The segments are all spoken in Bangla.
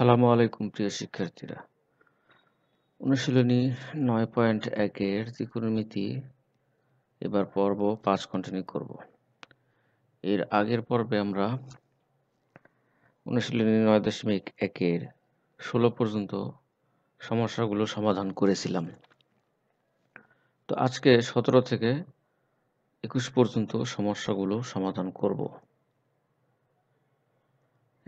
সালামু আলাইকুম প্রিয় শিক্ষার্থীরা অনুশীলনী নয় পয়েন্ট একের ত্রিকোণমিতি এবার পর্ব পাঁচ কন্টিনিউ করব এর আগের পর্বে আমরা অনুশীলনী নয় দশমিক একের ষোলো পর্যন্ত সমস্যাগুলো সমাধান করেছিলাম তো আজকে সতেরো থেকে একুশ পর্যন্ত সমস্যাগুলো সমাধান করব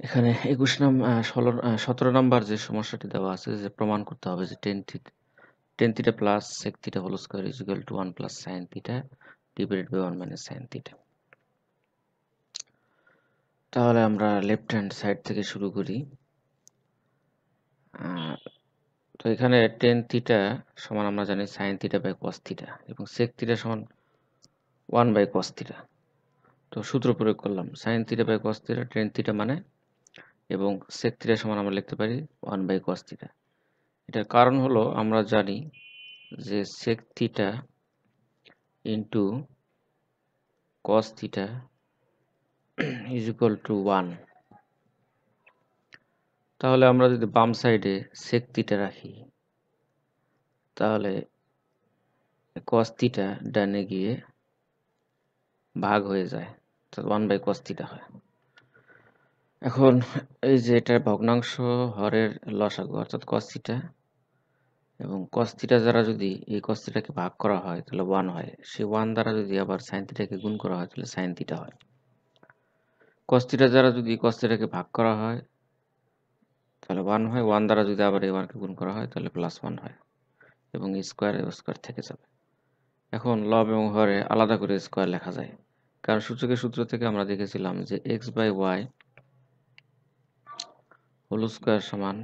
এখানে একুশ নাম ষোলো সতেরো নাম্বার যে সমস্যাটি দেওয়া আছে যে প্রমাণ করতে হবে যে tan theta tan theta plus sec theta whole square is equal to one plus sine theta divided by one minus sine theta তাহলে আমরা লেফট হ্যান্ড সাইড থেকে শুরু করি তো এখানে টেন থিটা সমান আমরা জানি sine theta by cos theta এবং সেক থিটা সমান ওয়ান বাই কস থিটা তো সূত্র প্রয়োগ করলাম sine theta by cos theta tan theta মানে এবং সেক থিটা সমান আমরা লিখতে পারি ওয়ান বাই কস থিটা এটার কারণ হলো আমরা জানি যে sec theta into cos theta is equal to one তাহলে আমরা যদি বাম সাইডে সেক থিটা রাখি তাহলে কস থিটা ডানে গিয়ে ভাগ হয়ে যায় অর্থাৎ ওয়ান বাই কস থিটা হয় এখন এই যে এটা ভগ্নাংশ হরের লসাগু অর্থাৎ কস্তিটা এবং কস্তিটা দ্বারা যদি এই কস্তিটাকে ভাগ করা হয় তাহলে ওয়ান হয় সেই ওয়ান দ্বারা যদি আবার সাইন থিটাকে গুণ করা হয় তাহলে সাইন থিটা হয় কস্তিটা দ্বারা যদি কস্তিটাকে ভাগ করা হয় তাহলে ওয়ান হয় ওয়ান দ্বারা যদি আবার এই ওয়ানকে গুণ করা হয় তাহলে প্লাস ওয়ান হয় এবং স্কোয়ার স্কোয়ার থেকে যাবে এখন লব এবং হরে আলাদা করে স্কোয়ার লেখা যায় কারণ সূচকের সূত্র থেকে আমরা দেখেছিলাম যে X by Y whole square সমান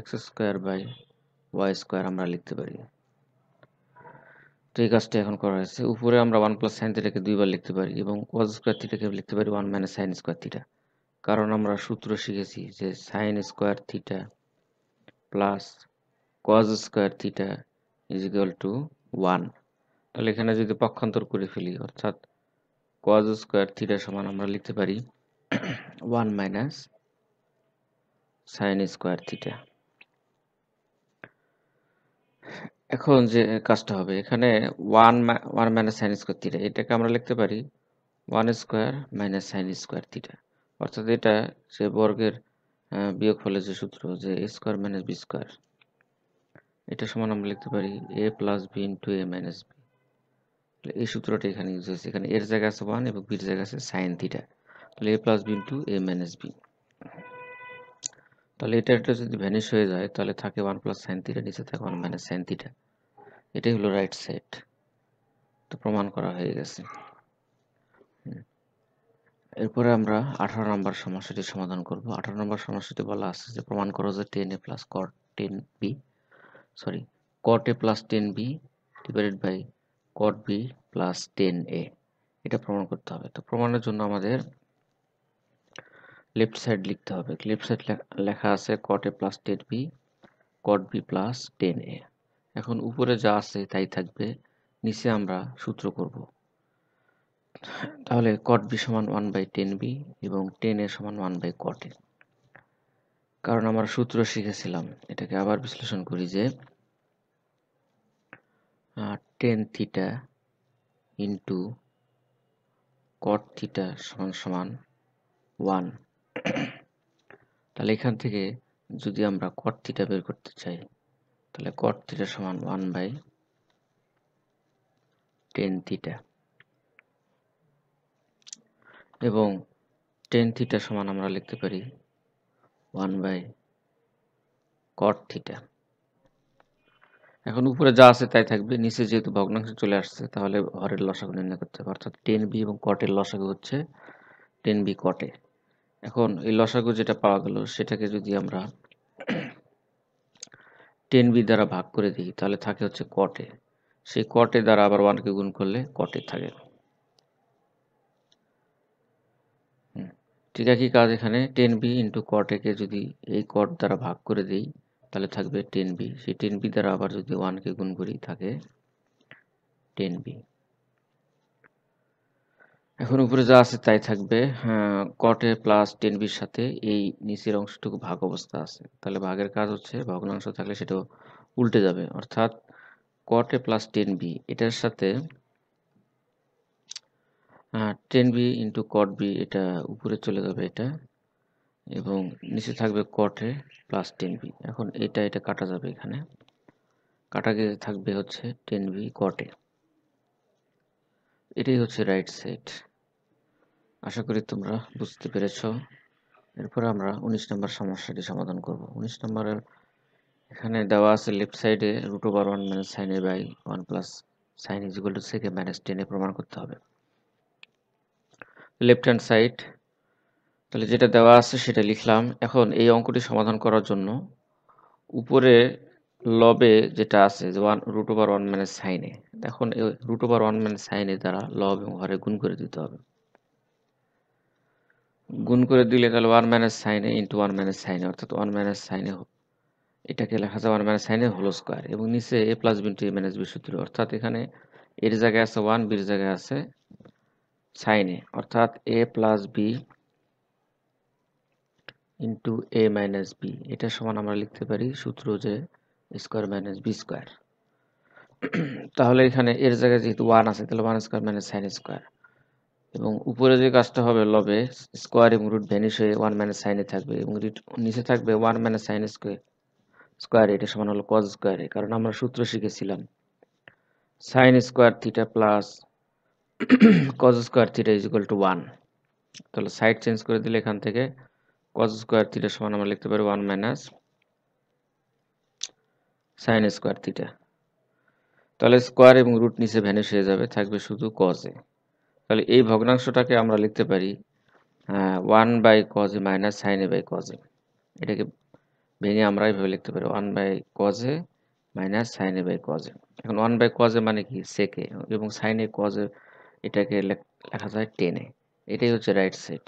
X square by Y square আমরা লিখতে পারি তো এই কাজটা এখন করা হয়েছে উপরে আমরা ওয়ান প্লাস সাইন থিটাকে দুইবার লিখতে পারি এবং কোয়াজ স্কোয়ার থিটাকে লিখতে পারি one minus sine square theta কারণ আমরা সূত্র শিখেছি যে sine square theta plus cos square theta is equal to one তাহলে এখানে যদি পক্ষান্তর করে ফেলি অর্থাৎ কোয়াজ স্কোয়ার থিটা সমান আমরা লিখতে পারি one minus sine square theta এখন যে কাজটা হবে এখানে one one minus sine square theta এটাকে আমরা লিখতে পারি one square minus sine square theta অর্থাৎ এটা যে বর্গের বিয়োগ ফলে যে সূত্র যে A square minus B square এটা সমান আমরা লিখতে পারি A plus B to A minus B এই সূত্রটা এখানে ইউজ হয়েছে এখানে এর জায়গা আছে ওয়ান এবং বির জায়গা আছে সাইন থিটা তাহলে A plus B to A minus B তাহলে এটা একটা যদি ভ্যানিশ হয়ে যায় তাহলে থাকে ওয়ান প্লাস সাইন থিটা নিচে থাকে ওয়ান মাইনাস সাইন থিটা এটাই হলো রাইট সাইড তো প্রমাণ করা হয়ে গেছে এরপরে আমরা আঠারো নম্বর সমস্যাটি সমাধান করব আঠারো নম্বর সমস্যাটি বলা আছে যে প্রমাণ করো যে tan A plus cot tan B sorry cot A plus tan B divided by cot B plus tan A এটা প্রমাণ করতে হবে তো প্রমাণের জন্য আমাদের লেফট সাইড লিখতে হবে লেফট সাইড লেখা আছে cot A plus tan B cot B plus tan A এখন উপরে যা আছে তাই থাকবে নিচে আমরা সূত্র করব তাহলে কট বি সমান ওয়ান বাই টেন বি এবং টেন এ সমান ওয়ান বাই কট এ কারণ আমরা সূত্র শিখেছিলাম এটাকে আবার বিশ্লেষণ করি যে tan theta into cot theta সমান সমান ওয়ান তাহলে এখান থেকে যদি আমরা কট থিটা বের করতে চাই তাহলে কট সমান ওয়ান বাই টেন থিটা এবং টেন থিটা সমান আমরা লিখতে পারি ওয়ান বাই কট থিটা এখন উপরে যা আছে তাই থাকবে নিচে যেহেতু ভগ্নাংশ চলে আসছে তাহলে হরের লসাগু নির্ণয় করতে হবে অর্থাৎ টেন বি এবং কটের লসাগু হচ্ছে টেন বি কটে এখন এই লসাগু যেটা পাওয়া গেল সেটাকে যদি আমরা টেন বি দ্বারা ভাগ করে দিই তাহলে থাকে হচ্ছে কটে সেই কটে দ্বারা আবার ওয়ানকে গুণ করলে কটে থাকে ঠিক আছে কাজ এখানে টেন বি ইন্টু কটেকে যদি এই কট দ্বারা ভাগ করে দিই তাহলে থাকবে টেন বি সেই টেন বি দ্বারা আবার যদি ওয়ানকে গুণ করি থাকে টেন বি এখন উপরে যা আছে তাই থাকবে কটে প্লাস টেন বির সাথে এই নিচের অংশটুকু ভাগ অবস্থা আছে তাহলে ভাগের কাজ হচ্ছে ভগ্নাংশ থাকলে সেটাও উল্টে যাবে অর্থাৎ কটে প্লাস টেন বি এটার সাথে tan B into cot B এটা উপরে চলে যাবে এটা এবং নিচে থাকবে কটে প্লাস টেন বি এখন এটা এটা কাটা যাবে এখানে কাটা গিয়ে থাকবে হচ্ছে টেন বি কটে এটাই হচ্ছে রাইট সাইড আশা করি তোমরা বুঝতে পেরেছ এরপরে আমরা উনিশ নম্বর সমস্যাটি সমাধান করব উনিশ নম্বরের এখানে দেওয়া আছে লেফট সাইডে root over one minus sine A by one plus sine is equal to সেকে মাইনাস টেনে প্রমাণ করতে হবে লেফট হ্যান্ড সাইড তাহলে যেটা দেওয়া আছে সেটা লিখলাম এখন এই অঙ্কটি সমাধান করার জন্য উপরে লবে যেটা আছে যে one root over one minus সাইনে এখন রুট ওভার ওয়ান মাইনাস সাইনে দ্বারা লব এবং হরে গুণ করে দিতে হবে গুণ করে দিলে তাহলে ওয়ান মাইনাস সাইনে ইন্টু ওয়ান মাইনাস সাইনে অর্থাৎ ওয়ান মাইনাস সাইনে এটাকে লেখা যায় ওয়ান মাইনাস সাইনে হোল স্কোয়ার এবং নিচে A plus B to A minus B সূত্র অর্থাৎ এখানে এর জায়গায় আছে ওয়ান বির জায়গায় আছে সাইনে অর্থাৎ A plus B into A minus B এটা সমান আমরা লিখতে পারি সূত্র যে স্কোয়ার মাইনাস বি স্কোয়ার তাহলে এখানে এর জায়গায় যেহেতু ওয়ান আছে তাহলে one square minus sine square এবং উপরে যে কাজটা হবে লবে স্কোয়ার এবং রুট ভ্যানিশ হয়ে ওয়ান মাইনাস সাইনে থাকবে এবং রুট নিচে থাকবে one minus sine square square এটা সমান হলো কজ স্কোয়ারে কারণ আমরা সূত্র শিখেছিলাম sine square theta plus cos square theta is equal to one তাহলে সাইড চেঞ্জ করে দিলে এখান থেকে কজ স্কোয়ার থিটা সমান আমরা লিখতে পারি one minus sine square theta তাহলে স্কোয়ার এবং রুট নিচে ভ্যানিশ হয়ে যাবে থাকবে শুধু কজে তাহলে এই ভগ্নাংশটাকে আমরা লিখতে পারি one by cos A minus sine A by cos এটাকে ভেঙে আমরা এইভাবে লিখতে পারি one by cos A minus sine A by cos এখন ওয়ান বাই কজ এ মানে কি সেকে এবং সাইন এ কজ এটাকে লেখা যায় টেনে এটাই হচ্ছে রাইট সেট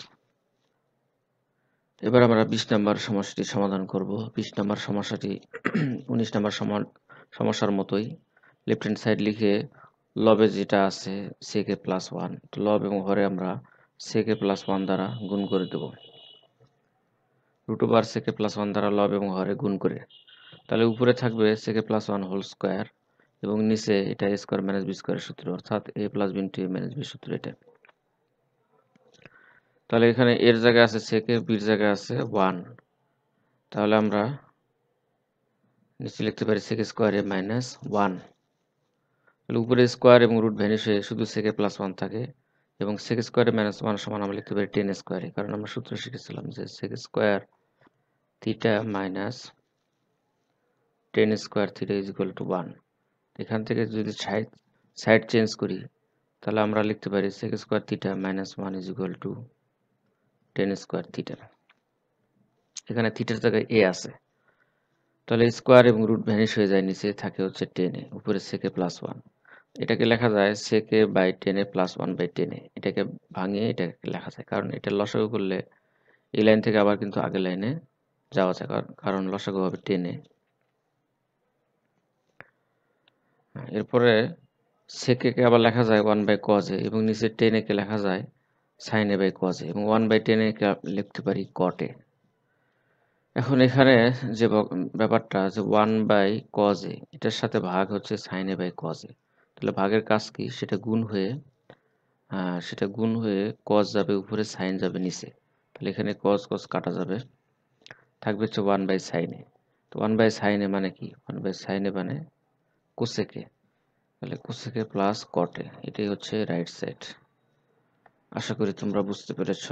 এবার আমরা বিশ নম্বর সমস্যাটি সমাধান করব বিশ নম্বর সমস্যাটি উনিশ নম্বর সমস্যার মতোই লেফট হ্যান্ড সাইড লিখে লবে যেটা আছে সেকে প্লাস ওয়ান তো লব এবং হরে আমরা সেকে প্লাস ওয়ান দ্বারা গুণ করে দেব রুট বার সেকে প্লাস ওয়ান দ্বারা লব এবং হরে গুণ করে তাহলে উপরে থাকবে সেকে প্লাস ওয়ান হোল স্কোয়ার এবং নিচে এটা এ স্কোয়ার ম্যানেজ বি স্কোয়ারের সূত্র অর্থাৎ এ প্লাস বিন টু এ ম্যানেজ বি সূত্র এটা তাহলে এখানে এর জায়গায় আছে সেকে বির জায়গায় আছে ওয়ান তাহলে আমরা নিচে লিখতে পারি সেকে স্কোয়ারে মাইনাস ওয়ান তাহলে উপরে স্কোয়ার এবং রুট ভ্যানিশ হয়ে শুধু সেকে প্লাস ওয়ান থাকে এবং সেক স্কোয়ারে মাইনাস ওয়ান সমান আমরা লিখতে পারি টেন স্কোয়ারে কারণ আমরা সূত্র শিখেছিলাম যে sec square theta minus tan square theta is equal to one এখান থেকে যদি সাইড সাইড চেঞ্জ করি তাহলে আমরা লিখতে পারি sec square theta minus one is equal to tan square theta এখানে থিটার জায়গায় এ আছে তাহলে স্কোয়ার এবং রুট ভ্যানিশ হয়ে যায় নিচে থাকে হচ্ছে টেনে উপরে সেকে প্লাস ওয়ান এটাকে লেখা যায় সেকে বাই টেনে প্লাস ওয়ান বাই টেনে এটাকে ভাঙিয়ে এটাকে লেখা যায় কারণ এটা লসাগু করলে এই লাইন থেকে আবার কিন্তু আগের লাইনে যাওয়া যায় কারণ লসাগু হবে টেনে হ্যাঁ, এরপরে সেকে আবার লেখা যায় ওয়ান বাই কজে এবং নিচে টেনেকে লেখা যায় সাইনে বাই কজে এবং ওয়ান বাই টেনে লিখতে পারি কটে এখন এখানে যে ব্যাপারটা যে ওয়ান বাই কজে এটার সাথে ভাগ হচ্ছে সাইনে বাই কজে তাহলে ভাগের কাজ কি সেটা গুণ হয়ে সেটা গুণ হয়ে কস যাবে উপরে সাইন যাবে নিচে তাহলে এখানে কস কস কাটা যাবে থাকবে হচ্ছে ওয়ান বাই সাইনে তো ওয়ান বাই সাইনে মানে কি ওয়ান বাই সাইনে মানে কোসেকে তাহলে কোসেকে প্লাস কটে এটাই হচ্ছে রাইট সাইড আশা করি তোমরা বুঝতে পেরেছ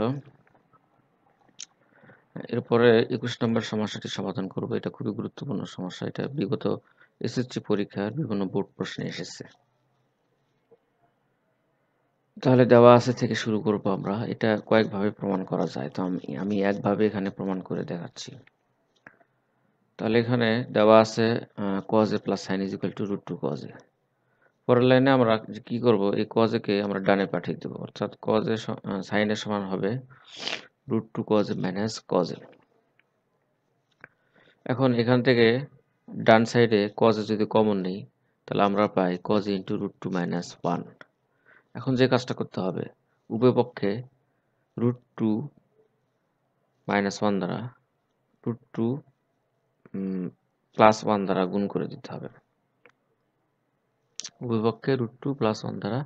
এরপরে একুশ নম্বর সমস্যাটি সমাধান করবো এটা খুবই গুরুত্বপূর্ণ সমস্যা এটা বিগত এসএসসি পরীক্ষার বিভিন্ন বোর্ড প্রশ্নে এসেছে তাহলে দেওয়া আছে থেকে শুরু করব আমরা এটা কয়েকভাবে প্রমাণ করা যায় তো আমি আমি একভাবে এখানে প্রমাণ করে দেখাচ্ছি তাহলে এখানে দেওয়া আছে cos A plus sine is equal to root two কজে পরের লাইনে আমরা কি করব এই কজ কে আমরা ডানে পাঠিয়ে দেবো অর্থাৎ কজে সাইনের সমান হবে root two cos minus cos এখন এখান থেকে ডান সাইডে কজে যদি কমন নেই তাহলে আমরা পাই cos into root two minus one এখন যে কাজটা করতে হবে উভয়পক্ষে রুট টু মাইনাস ওয়ান দ্বারা রুট টু প্লাস ওয়ান দ্বারা গুণ করে দিতে হবে উভয়পক্ষে রুট টু প্লাস ওয়ান দ্বারা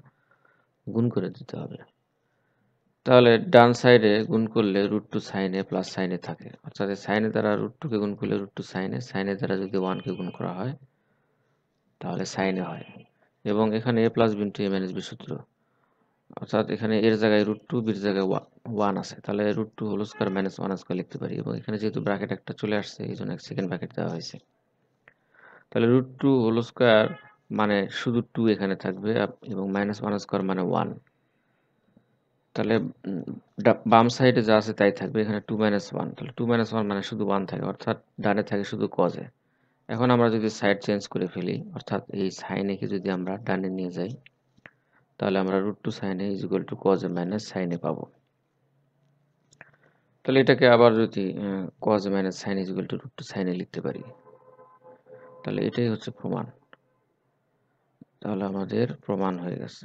গুণ করে দিতে হবে তাহলে ডান সাইডে গুণ করলে রুট টু সাইনে প্লাস সাইনে থাকে অর্থাৎ সাইনে দ্বারা রুট টুকে গুণ করলে রুট টু সাইনে সাইনে দ্বারা যদি ওয়ানকে গুণ করা হয় তাহলে সাইনে হয় এবং এখানে এ প্লাস বিন টু এম এন সূত্র অর্থাৎ এখানে এর জায়গায় রুট টু বির জায়গায় ওয়ান আছে তাহলে root two whole square minus one square লিখতে পারি এবং এখানে যেহেতু ব্র্যাকেট একটা চলে আসছে এই জন্য এক সেকেন্ড ব্র্যাকেট দেওয়া হয়েছে তাহলে রুট টু হোল স্কোয়ার মানে শুধু টু এখানে থাকবে এবং মাইনাস ওয়ান স্কোয়ার মানে ওয়ান তাহলে বাম সাইডে যা আছে তাই থাকবে এখানে টু মাইনাস ওয়ান তাহলে টু মাইনাস ওয়ান মানে শুধু ওয়ান থাকে অর্থাৎ ডানে থাকে শুধু কজে এখন আমরা যদি সাইড চেঞ্জ করে ফেলি অর্থাৎ এই সাইনেকে যদি আমরা ডানে নিয়ে যাই তাহলে আমরা root two sine A is equal to cos A minus sine A পাবো তাহলে এটাকে আবার যদি cos minus sine is equal to root two sine A লিখতে পারি তাহলে এটাই হচ্ছে প্রমাণ তাহলে আমাদের প্রমাণ হয়ে গেছে